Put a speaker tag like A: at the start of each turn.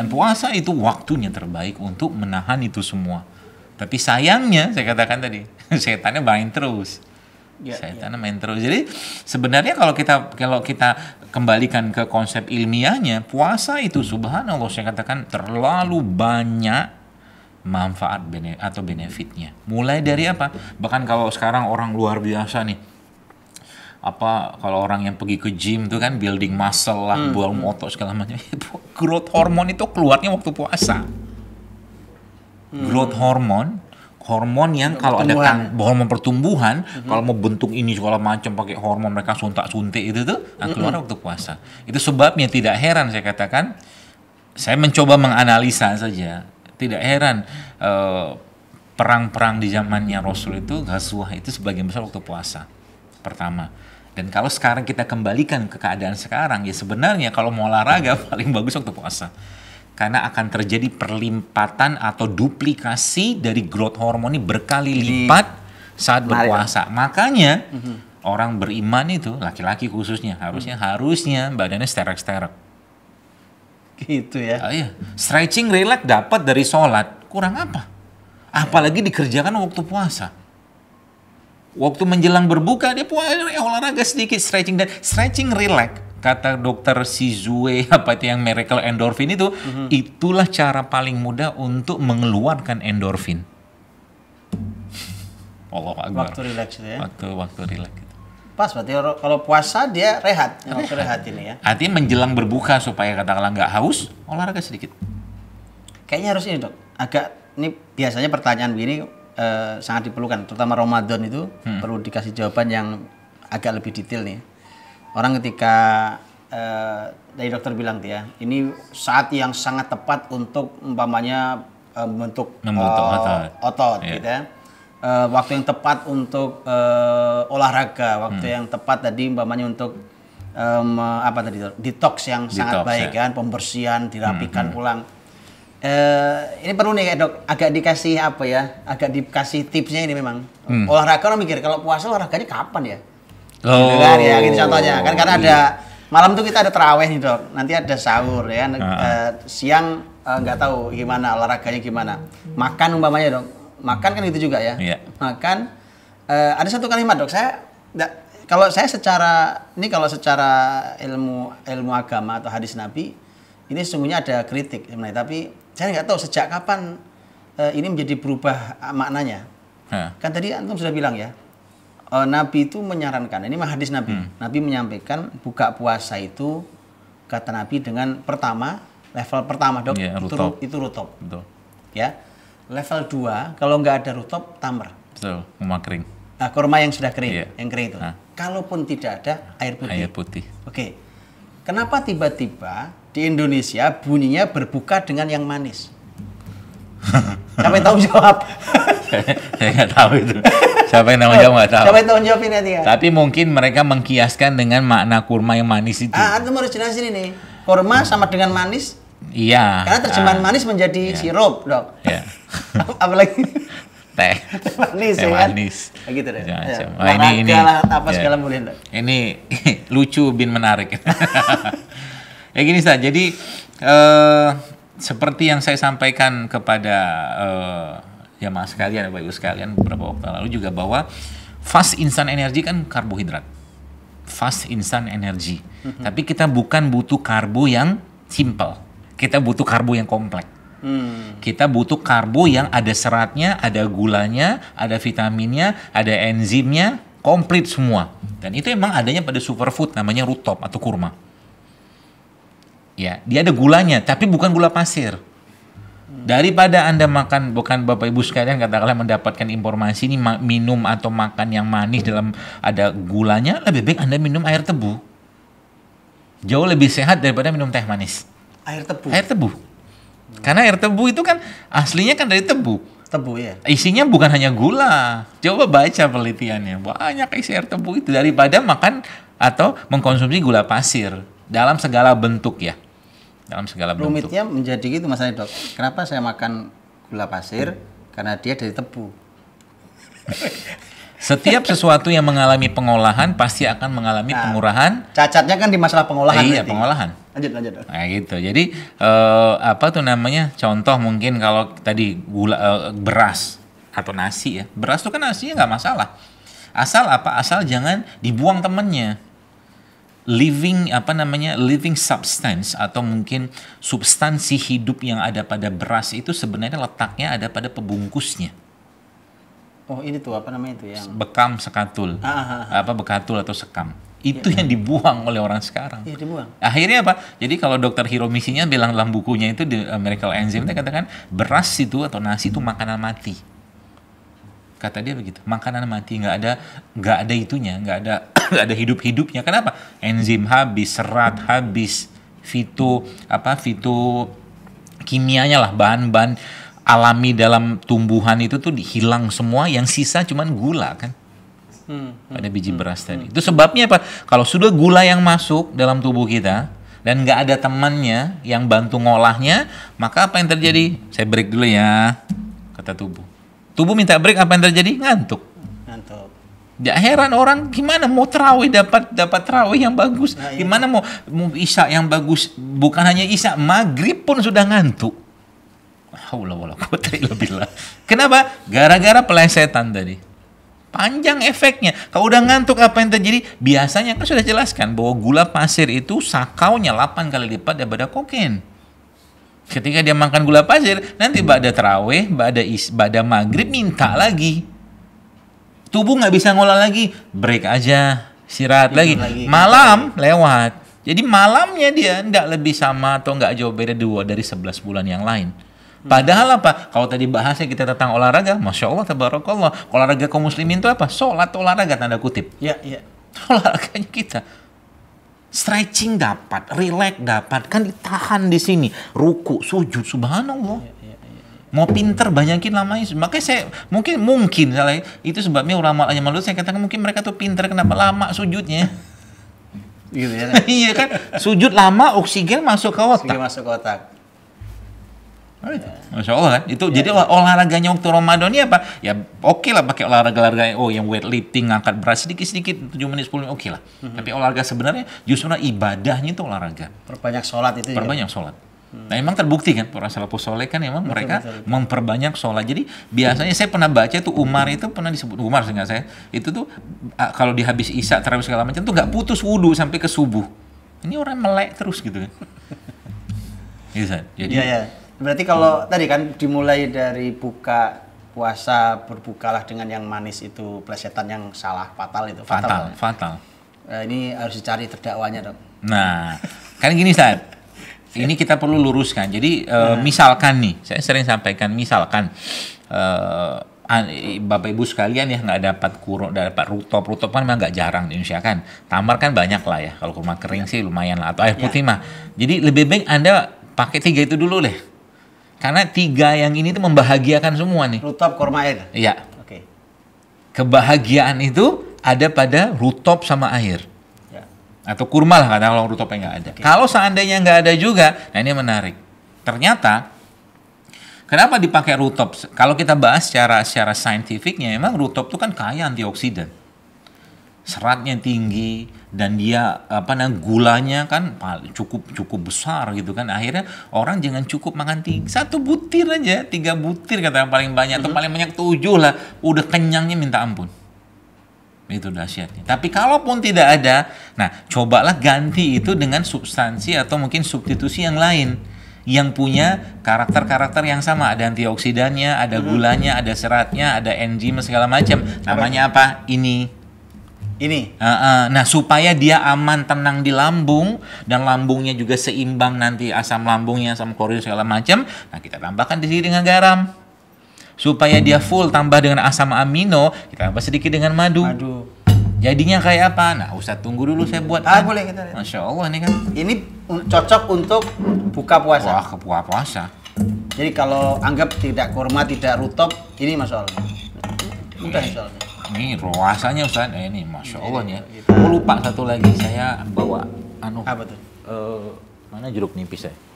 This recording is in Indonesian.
A: Dan puasa itu waktunya terbaik untuk menahan itu semua. Tapi sayangnya saya katakan tadi, setannya main terus. Ya, setannya ya. main terus. Jadi sebenarnya kalau kita kalau kita kembalikan ke konsep ilmiahnya, puasa itu hmm. subhanallah saya katakan terlalu banyak manfaat bene atau benefitnya. Mulai dari hmm. apa? Bahkan kalau sekarang orang luar biasa nih apa kalau orang yang pergi ke gym tuh kan building muscle lah, hmm. buang motor hmm. segala macam. growth hormon itu keluarnya waktu puasa. Hmm. Growth hormon hormon yang kalau ada kan hormon pertumbuhan hmm kalau mau bentuk ini segala macam pakai hormon mereka suntak suntik itu tuh nah hmm, keluar hmm. waktu puasa itu sebabnya tidak heran saya katakan saya mencoba menganalisa saja tidak heran uh, perang-perang di zamannya Rasul itu ghazwah itu sebagian besar waktu puasa pertama. Dan kalau sekarang kita kembalikan ke keadaan sekarang, ya sebenarnya kalau mau olahraga paling bagus waktu puasa. Karena akan terjadi perlimpatan atau duplikasi dari growth hormon ini berkali lipat saat ya? berpuasa. Makanya mm -hmm. orang beriman itu, laki-laki khususnya, harusnya mm. harusnya badannya sterek-sterek. Gitu ya. Oh, iya. Stretching relax dapat dari sholat, kurang apa? Ya. Apalagi dikerjakan waktu puasa Waktu menjelang berbuka dia puasa eh, olahraga sedikit stretching dan stretching relax kata dokter si Zue apa itu yang miracle endorfin itu mm-hmm. itulah cara paling mudah untuk mengeluarkan endorfin. Allah Akbar. Waktu
B: relax ya. Waktu waktu relax. Pas berarti kalau puasa dia rehat, rehat. Iya. waktu rehat ini ya.
A: Artinya menjelang berbuka supaya
B: katakanlah nggak haus, olahraga sedikit. Kayaknya harus ini dok, agak ini biasanya pertanyaan begini Eh, sangat diperlukan, terutama Ramadan itu hmm. perlu dikasih jawaban yang agak lebih detail nih. Orang ketika uh, eh, dari dokter bilang ya, ini saat yang sangat tepat untuk umpamanya uh, membentuk uh, otot, yeah. gitu ya. Uh, waktu yang tepat untuk uh, olahraga, waktu hmm. yang tepat tadi umpamanya untuk um, apa tadi detox yang detox, sangat baik ya. kan, pembersihan, dirapikan hmm. hmm. ulang Uh, ini perlu nih dok agak dikasih apa ya agak dikasih tipsnya ini memang hmm. olahraga orang mikir kalau puasa olahraganya kapan ya oh. Gitu kan ya gitu contohnya kan karena ada malam tuh kita ada terawih nih dok nanti ada sahur ya uh. Uh, siang eh, nggak uh, tahu gimana olahraganya gimana makan umpamanya dok makan kan gitu juga ya yeah. makan uh, ada satu kalimat dok saya kalau saya secara ini kalau secara ilmu ilmu agama atau hadis nabi ini sesungguhnya ada kritik tapi saya nggak tahu sejak kapan uh, ini menjadi berubah ah, maknanya. Ha. Kan tadi antum sudah bilang ya, uh, Nabi itu menyarankan, ini mah hadis Nabi. Hmm. Nabi menyampaikan buka puasa itu kata Nabi dengan pertama level pertama dok yeah, itu rutop. itu rutop. Betul. Ya. Level dua kalau nggak ada rutop tamar. Betul, kurma kering. Nah, kurma yang sudah kering, yeah. yang kering itu. Ha. Kalaupun tidak ada air putih. Air putih. Oke. Okay. Kenapa tiba-tiba di Indonesia bunyinya berbuka dengan yang manis. Siapa yang tahu jawab?
A: saya nggak tahu itu. Siapa yang tahu jawab nggak tahu. Siapa yang
B: tahu jawab ini nanti ya?
A: Tapi mungkin mereka mengkiaskan dengan makna kurma yang manis itu. Ah,
B: itu harus jelasin ini. Kurma sama dengan manis.
A: Iya. Karena terjemahan ah,
B: manis menjadi iya. sirup, dok. Iya. Apalagi
A: teh. teh manis, teh ya kan? manis. Kan? gitu deh. Jangan, iya, ya. Wah, ini ini. Lah, apa ya. segala dok. Ini lucu bin menarik. Ya gini Ustaz, jadi uh, seperti yang saya sampaikan kepada uh, jamaah sekalian, Bapak Ibu sekalian beberapa waktu lalu juga bahwa fast instant energi kan karbohidrat. Fast instant energi. Mm -hmm. Tapi kita bukan butuh karbo yang simple. Kita butuh karbo yang kompleks. Hmm. Kita butuh karbo yang ada seratnya, ada gulanya, ada vitaminnya, ada enzimnya, komplit semua. Dan itu emang adanya pada superfood namanya rutop atau kurma ya dia ada gulanya tapi bukan gula pasir daripada anda makan bukan bapak ibu sekalian katakanlah mendapatkan informasi ini minum atau makan yang manis dalam ada gulanya lebih baik anda minum air tebu jauh lebih sehat daripada minum teh manis air tebu air tebu karena air tebu itu kan aslinya kan dari tebu tebu ya isinya bukan hanya gula coba baca penelitiannya banyak isi air tebu itu daripada makan atau mengkonsumsi gula pasir dalam segala bentuk ya. Dalam segala bentuk. Rumitnya
B: menjadi gitu Mas Dok. Kenapa saya makan gula pasir? Hmm. Karena dia dari tebu.
A: Setiap sesuatu yang mengalami pengolahan pasti akan mengalami nah, pengurahan.
B: Cacatnya kan di masalah pengolahan. Iya, pengolahan. Lanjut,
A: lanjut. Nah, gitu. Jadi uh, apa tuh namanya? Contoh mungkin kalau tadi gula uh, beras atau nasi ya. Beras tuh kan nasinya nggak masalah. Asal apa? Asal jangan dibuang temennya living apa namanya living substance atau mungkin substansi hidup yang ada pada beras itu sebenarnya letaknya ada pada pembungkusnya.
B: Oh ini tuh apa namanya itu yang
A: bekam sekatul ah, ah, ah. apa bekatul atau sekam itu ya. yang dibuang oleh orang sekarang. Ya, dibuang. Akhirnya apa? Jadi kalau dokter Hiromisinya bilang dalam bukunya itu The Miracle Enzyme dia katakan beras itu atau nasi itu makanan mati. Kata dia begitu, makanan mati nggak ada nggak ada itunya, nggak ada nggak ada hidup-hidupnya. Kenapa? Enzim habis, serat habis, fito apa fito kimianya lah bahan-bahan alami dalam tumbuhan itu tuh hilang semua yang sisa cuman gula kan pada hmm, hmm, biji hmm, beras tadi itu sebabnya apa kalau sudah gula yang masuk dalam tubuh kita dan nggak ada temannya yang bantu ngolahnya, maka apa yang terjadi? Saya break dulu ya, kata tubuh. Tubuh minta break, apa yang terjadi? Ngantuk. Ya heran orang gimana mau terawih dapat dapat terawih yang bagus, nah, iya. gimana mau mau isya yang bagus, bukan hanya isya, maghrib pun sudah ngantuk. Allah wala quwata illa billah. Kenapa? Gara-gara pelesetan tadi. Panjang efeknya. Kalau udah ngantuk apa yang terjadi? Biasanya kan sudah jelaskan bahwa gula pasir itu sakaunya 8 kali lipat daripada kokain. Ketika dia makan gula pasir, nanti bada terawih, bada is, bada maghrib minta lagi tubuh nggak bisa ngolah lagi break aja istirahat lagi. lagi malam lewat jadi malamnya dia nggak lebih sama atau nggak jauh beda dua dari 11 bulan yang lain hmm. Padahal apa? Kalau tadi bahasnya kita tentang olahraga, masya Allah, tabarakallah. Olahraga kaum muslimin itu apa? Sholat olahraga tanda kutip. ya ya Olahraganya kita stretching dapat, relax dapat, kan ditahan di sini, ruku, sujud, subhanallah. Ya mau pinter banyakin lama Yusuf makanya saya mungkin mungkin salah ya. itu sebabnya ulama aja malu saya katakan mungkin mereka tuh pinter kenapa lama sujudnya gitu ya. iya kan sujud lama oksigen masuk ke otak
B: masuk ke otak
A: Oh, itu. Masya Allah kan, itu ya, jadi ya. olahraganya waktu Ramadan ini apa? Ya oke okay lah pakai olahraga-olahraga oh yang weightlifting, ngangkat berat sedikit-sedikit tujuh menit sepuluh menit oke okay lah. Mm -hmm. Tapi olahraga sebenarnya justru ibadahnya itu olahraga. Perbanyak sholat itu. Perbanyak juga. sholat. Nah emang terbukti kan para salafus soleh kan emang mereka betul, betul. memperbanyak sholat. Jadi biasanya saya pernah baca itu Umar itu pernah disebut Umar sehingga saya itu tuh kalau dihabis isya terawih segala macam tuh nggak putus wudhu sampai ke subuh. Ini orang melek terus gitu kan. Iya, jadi. Ya, ya.
B: Berarti kalau hmm. tadi kan dimulai dari buka puasa berbukalah dengan yang manis itu plesetan yang salah fatal itu. Fatal, fatal. Kan? fatal. Nah, ini harus dicari terdakwanya dong.
A: Nah, kan gini saat ini kita perlu luruskan. Jadi uh, nah. misalkan nih, saya sering sampaikan misalkan uh, Bapak Ibu sekalian ya nggak dapat kurung, dapat rutop, rutop kan memang nggak jarang di Indonesia kan. Tamar kan banyak lah ya. Kalau kurma kering sih lumayan lah atau air ya. putih mah. Jadi lebih baik Anda pakai tiga itu dulu deh. Karena tiga yang ini tuh membahagiakan semua nih. Rutop, kurma air. Iya. Oke. Okay. Kebahagiaan itu ada pada rutop sama air atau kurma lah kadang kalau rutopnya nggak ada. Okay. Kalau seandainya nggak ada juga, nah ini menarik. Ternyata kenapa dipakai rutop? Kalau kita bahas secara secara saintifiknya, emang rutop itu kan kaya antioksidan, seratnya tinggi dan dia apa namanya gulanya kan cukup cukup besar gitu kan. Akhirnya orang jangan cukup makan tinggi satu butir aja, tiga butir kata yang paling banyak mm -hmm. atau mm-hmm. paling banyak tujuh lah, udah kenyangnya minta ampun itu dahsyatnya. Tapi kalaupun tidak ada, nah cobalah ganti itu dengan substansi atau mungkin substitusi yang lain yang punya karakter-karakter yang sama ada antioksidannya, ada hmm. gulanya, ada seratnya, ada enzim segala macam. Namanya apa? Ini ini. Uh, uh, nah supaya dia aman tenang di lambung dan lambungnya juga seimbang nanti asam lambungnya asam klorin segala macam. Nah kita tambahkan di sini dengan garam supaya dia full tambah dengan asam amino kita tambah sedikit dengan madu. Madu. Jadinya kayak apa?
B: Nah, usah tunggu dulu saya buat. Ah, kan. boleh kita lihat. Masya Allah ini kan. Ini cocok untuk buka puasa. Wah, ke puasa. Jadi kalau anggap tidak kurma, tidak rutop, ini masya Allah. Mudah
A: Ini ruasanya Ustaz, eh, ini masya Allah iya, Ya. Aku iya, iya. lupa satu lagi, saya bawa anu. Apa tuh? Uh, mana jeruk nipis saya?